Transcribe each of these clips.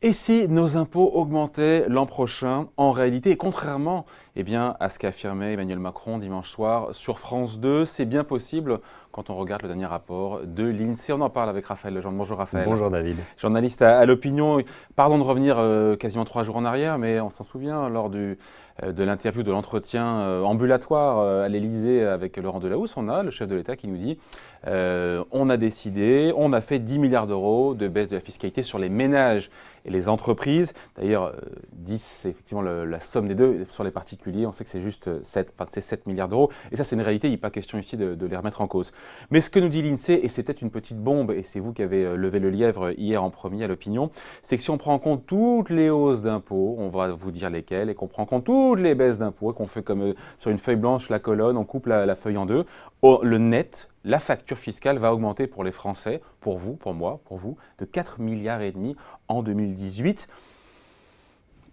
Et si nos impôts augmentaient l'an prochain En réalité, et contrairement eh bien, à ce qu'affirmait Emmanuel Macron dimanche soir sur France 2, c'est bien possible quand on regarde le dernier rapport de l'INSEE. On en parle avec Raphaël Lejeune. Bonjour Raphaël. Bonjour David. Journaliste à, l'opinion. Pardon de revenir euh, quasiment trois jours en arrière, mais on s'en souvient lors du, euh, de l'interview, de l'entretien euh, ambulatoire euh, à l'Elysée avec Laurent Delahousse, on a le chef de l'État qui nous dit on a décidé, on a fait 10 milliards d'euros de baisse de la fiscalité sur les ménages et les entreprises. D'ailleurs, 10, c'est effectivement la somme des deux. Sur les particuliers, on sait que c'est juste 7, enfin, c'est 7 milliards d'euros. Et ça, c'est une réalité, il a pas question ici de, les remettre en cause. Mais ce que nous dit l'INSEE, et c'est peut-être une petite bombe, et c'est vous qui avez levé le lièvre hier en premier à l'opinion, c'est que si on prend en compte toutes les hausses d'impôts, on va vous dire lesquelles, et qu'on prend en compte toutes toutes les baisses d'impôts, qu'on fait comme euh, sur une feuille blanche la colonne, on coupe la, feuille en deux, le net, la facture fiscale va augmenter pour les Français, pour vous, pour moi, pour vous, de 4 milliards et demi en 2018.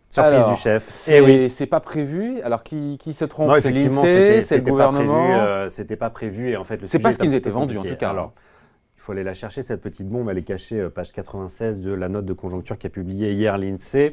Surprise du chef. C'est, eh oui, c'est pas prévu. Alors qui, se trompe effectivement, c'était, le gouvernement. Pas euh, c'était pas prévu et en fait C'est pas ce qui nous était vendu en tout cas. Alors, il faut aller la chercher cette petite bombe. Elle est cachée euh, page 96 de la note de conjoncture qui a publié hier l'Insee.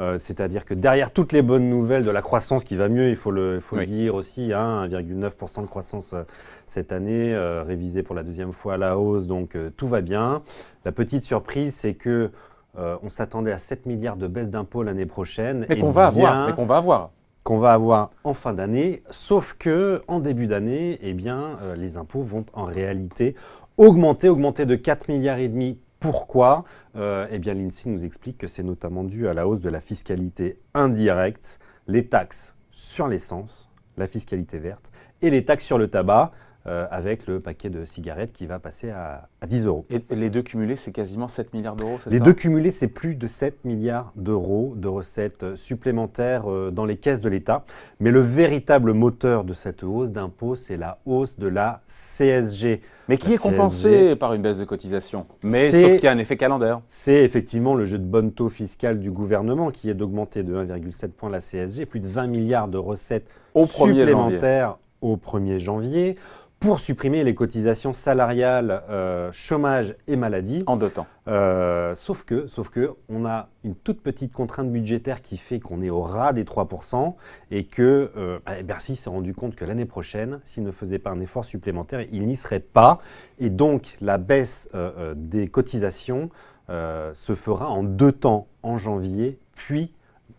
Euh, c'est-à-dire que derrière toutes les bonnes nouvelles de la croissance qui va mieux, il faut le, faut dire aussi, 1,9% hein, de croissance euh, cette année, révisée euh, révisé pour la deuxième fois à la hausse, donc tout va bien. La petite surprise, c'est que on s'attendait à 7 milliards de baisse d'impôts l'année prochaine. Et qu'on va avoir. qu'on va avoir qu'on va avoir en fin d'année, sauf que en début d'année, eh bien, les impôts vont en réalité augmenter, augmenter de 4 milliards et demi pourquoi euh, Eh bien, l'INSEE nous explique que c'est notamment dû à la hausse de la fiscalité indirecte, les taxes sur l'essence, la fiscalité verte, et les taxes sur le tabac, euh, avec le paquet de cigarettes qui va passer à, 10 euros. Et les deux cumulés, c'est quasiment 7 milliards d'euros, Les ça deux cumulés, c'est plus de 7 milliards d'euros de recettes euh, supplémentaires euh, dans les caisses de l'État. Mais le véritable moteur de cette hausse d'impôts, c'est la hausse de la CSG. Mais qui est compensée par une baisse de cotisation. Mais sauf qu'il y a un effet calendaire. C'est effectivement le jeu de bonne taux fiscal du gouvernement qui est d'augmenter de 1,7 point la CSG, plus de 20 milliards de recettes supplémentaires au 1er janvier pour supprimer les cotisations salariales, euh, chômage et maladie. En deux temps. Euh, sauf que, sauf que, on a une toute petite contrainte budgétaire qui fait qu'on est au ras des 3% et que euh, bah, Bercy s'est rendu compte que l'année prochaine, s'il ne faisait pas un effort supplémentaire, il n'y serait pas. Et donc, la baisse des cotisations se fera en deux temps, en janvier, puis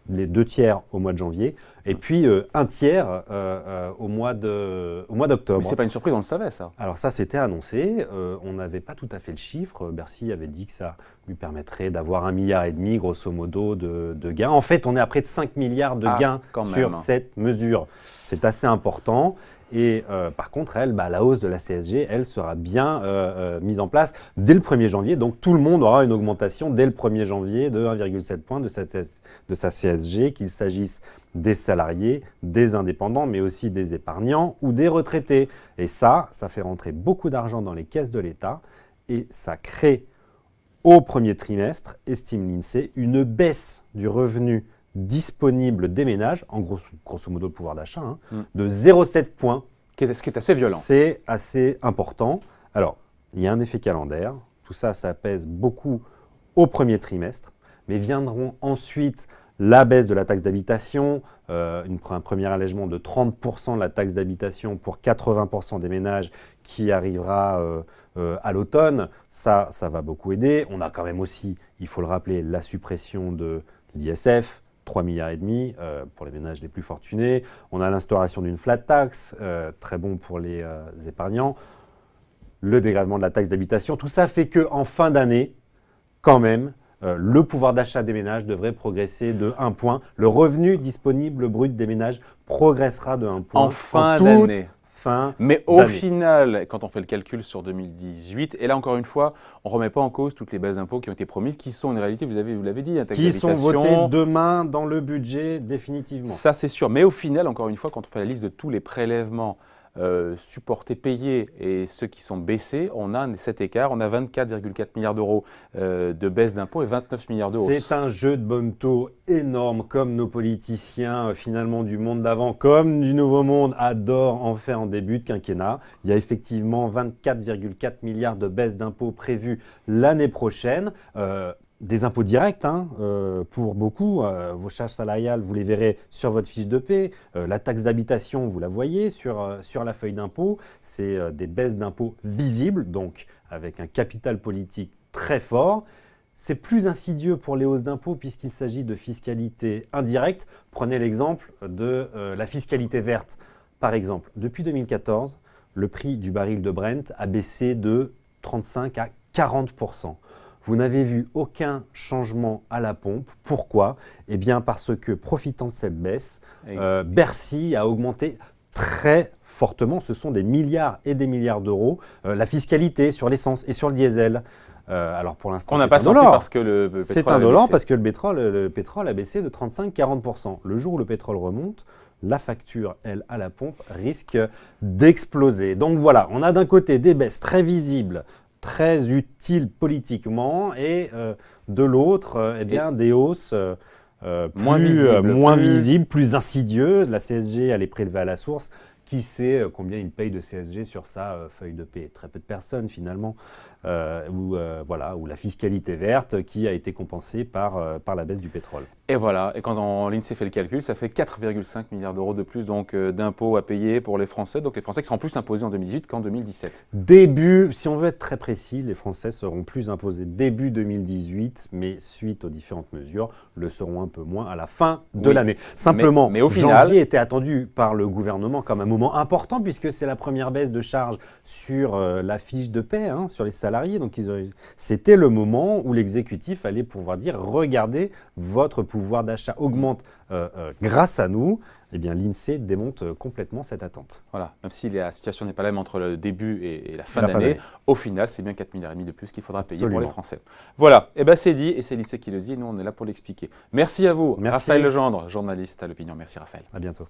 les deux tiers au mois de janvier, et puis euh, un tiers euh, euh, au mois de au mois d'octobre. Mais c'est pas une surprise, on le savait ça. Alors ça, c'était annoncé. on n'avait pas tout à fait le chiffre. Bercy avait dit que ça lui permettrait d'avoir un milliard et demi, grosso modo, de, gains. En fait, on est à près de 5 milliards de ah, gains sur cette mesure. C'est assez important. Et euh, par contre, elle, bah, la hausse de la CSG, elle sera bien euh, euh, mise en place dès le 1er janvier. Donc tout le monde aura une augmentation dès le 1er janvier de 1,7 point sa, de sa CSG, qu'il s'agisse des salariés, des indépendants, mais aussi des épargnants ou des retraités. Et ça, ça fait rentrer beaucoup d'argent dans les caisses de l'État et ça crée au premier trimestre, estime l'INSEE, une baisse du revenu disponible des ménages, en gros, grosso modo le pouvoir d'achat, hein, mm. de 0,7 points. Ce qui est assez violent. C'est assez important. Alors, il y a un effet calendaire. Tout ça, ça pèse beaucoup au premier trimestre. Mais viendront ensuite la baisse de la taxe d'habitation, euh, un premier allègement de 30% de la taxe d'habitation pour 80% des ménages qui arrivera euh, euh, à l'automne. Ça, ça va beaucoup aider. On a quand même aussi, il faut le rappeler, la suppression de l'ISF, 3,5 milliards et demi euh, pour les ménages les plus fortunés. On a l'instauration d'une flat tax, euh, très bon pour les euh, épargnants. Le dégravement de la taxe d'habitation. Tout ça fait que en fin d'année, quand même, le pouvoir d'achat des ménages devrait progresser de 1 point. Le revenu disponible brut des ménages progressera de 1 point. En fin d'année. Mais au final, quand on fait le calcul sur 2018, et là encore une fois, on ne remet pas en cause toutes les bases d'impôts qui ont été promises, qui sont une réalité, vous l'avez vous dit, hein, qui sont votées demain dans le budget définitivement. Ça c'est sûr. Mais au final, encore une fois, quand on fait la liste de tous les prélèvements euh, supportés, payés et ceux qui sont baissés, on a cet écart. On a 24,4 milliards d'euros euh, de baisse d'impôts et 29 milliards d'euros. C'est un jeu de bonne taux énorme, comme nos politiciens euh, finalement du monde d'avant, comme du nouveau monde, adorent en faire en début de quinquennat. Il y a effectivement 24,4 milliards de baisse d'impôts prévues l'année prochaine des impôts directs hein, euh, pour beaucoup. Euh, vos charges salariales, vous les verrez sur votre fiche de paie. Euh, la taxe d'habitation, vous la voyez sur, sur la feuille d'impôt. C'est des baisses d'impôts visibles, donc avec un capital politique très fort. C'est plus insidieux pour les hausses d'impôts puisqu'il s'agit de fiscalité indirecte. Prenez l'exemple de la fiscalité verte. Par exemple, depuis 2014, le prix du baril de Brent a baissé de 35 à 40 vous n'avez vu aucun changement à la pompe. Pourquoi Eh bien parce que, profitant de cette baisse, euh, Bercy a augmenté très fortement, ce sont des milliards et des milliards d'euros, euh, la fiscalité sur l'essence et sur le diesel. Euh, alors pour l'instant, on n'a pas senti parce que C'est indolent parce que le pétrole, le pétrole a baissé de 35-40%. Le jour où le pétrole remonte, la facture, elle, à la pompe, risque d'exploser. Donc voilà, on a d'un côté des baisses très visibles très utile politiquement, et euh, de l'autre, euh, eh bien, des hausses. Euh, plus, moins, visibles, plus... insidieuses. La CSG, elle est prélevée à la source qui sait euh, combien il paye de CSG sur sa euh, feuille de paie Très peu de personnes finalement. Euh, ou voilà, ou la fiscalité verte qui a été compensée par, par la baisse du pétrole. Et voilà, et quand l'INSEE fait le calcul, ça fait 4,5 milliards d'euros de plus donc d'impôts à payer pour les Français. Donc les Français qui seront plus imposés en 2018 qu'en 2017. Début, si on veut être très précis, les Français seront plus imposés début 2018, mais suite aux différentes mesures, le seront un peu moins à la fin de l'année. Simplement, mais, au final, janvier était attendu par le gouvernement comme un moment important puisque c'est la première baisse de charge sur euh, la fiche de paie, hein, sur les salariés. Donc c'était le moment où l'exécutif allait pouvoir dire regardez, votre pouvoir d'achat augmente euh, euh, grâce à nous. et eh bien, l'INSEE démonte complètement cette attente. Voilà, même si la situation n'est pas la même entre le début et, la fin d'année, au final, c'est bien 4 milliards de plus qu'il faudra payer pour les Français. Voilà, et eh ben c'est dit, et c'est l'INSEE qui le dit, et nous, on est là pour l'expliquer. Merci à vous, Merci. Raphaël Legendre, journaliste à l'opinion. Merci Raphaël. À bientôt.